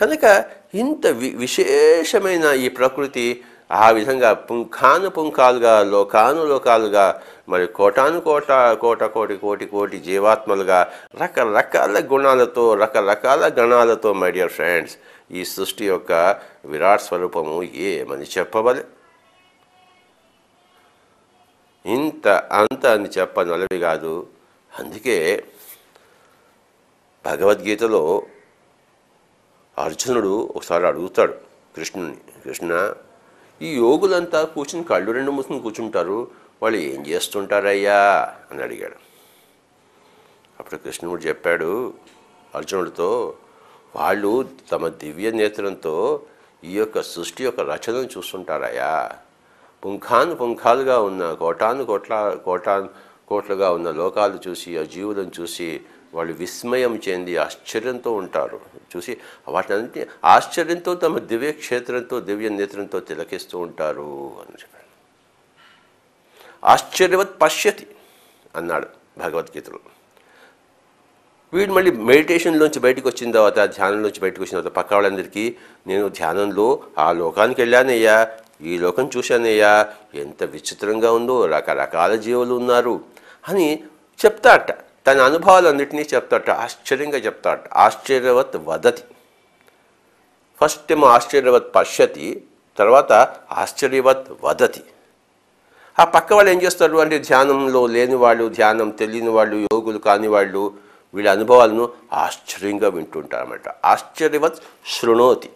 కనుక ఇంత విశేషమైన ఈ ప్రకృతి ఆ విధంగా పుంఖాను పుంఖాలుగా లోకాను లోకాలుగా మరి కోటాను కోట కోట కోటి కోటి కోటి జీవాత్మలుగా రకరకాల గుణాలతో రకరకాల గణాలతో మై డియర్ ఫ్రెండ్స్ ఈ సృష్టి యొక్క విరాట్ స్వరూపము ఏమని చెప్పవలే ఇంత అంత అని చెప్పనలవి కాదు అందుకే భగవద్గీతలో అర్జునుడు ఒకసారి అడుగుతాడు కృష్ణుని కృష్ణ ఈ యోగులంతా కూర్చుని కళ్ళు రెండు మూసుకుని కూర్చుంటారు వాళ్ళు ఏం చేస్తుంటారయ్యా అని అడిగాడు అప్పుడు కృష్ణుడు చెప్పాడు అర్జునుడితో వాళ్ళు తమ దివ్య నేత్రంతో ఈ యొక్క సృష్టి యొక్క రచనను చూస్తుంటారయ్యా పుంఖాను పుంఖాలుగా ఉన్న కోటాను కోట్ల కోటాను కోట్లుగా ఉన్న లోకాలు చూసి ఆ జీవులను చూసి వాళ్ళు విస్మయం చెంది ఆశ్చర్యంతో ఉంటారు చూసి వాటిని ఆశ్చర్యంతో తమ దివ్య క్షేత్రంతో దివ్య నేత్రంతో తిలకిస్తూ ఉంటారు అని చెప్పాడు ఆశ్చర్యవత్ పశ్యతి అన్నాడు భగవద్గీతలో వీడు మళ్ళీ మెడిటేషన్లోంచి బయటకు వచ్చిన తర్వాత ధ్యానంలోంచి బయటకు వచ్చిన తర్వాత పక్క వాళ్ళందరికీ నేను ధ్యానంలో ఆ లోకానికి వెళ్ళానయ్యా ఈ లోకం చూశానయ్యా ఎంత విచిత్రంగా ఉందో రకరకాల జీవులు ఉన్నారు అని చెప్తాట తన అనుభవాలన్నింటినీ చెప్తాట ఆశ్చర్యంగా చెప్తాట ఆశ్చర్యవత్ వదతి ఫస్ట్ ఏమో ఆశ్చర్యవత్ పశ్యతి తర్వాత ఆశ్చర్యవత్ వదతి ఆ పక్క వాళ్ళు ఏం చేస్తారు అంటే ధ్యానంలో లేని వాళ్ళు ధ్యానం తెలియని వాళ్ళు యోగులు కాని వాళ్ళు వీళ్ళ అనుభవాలను ఆశ్చర్యంగా వింటుంటారన్నమాట ఆశ్చర్యవత్ శృణోతి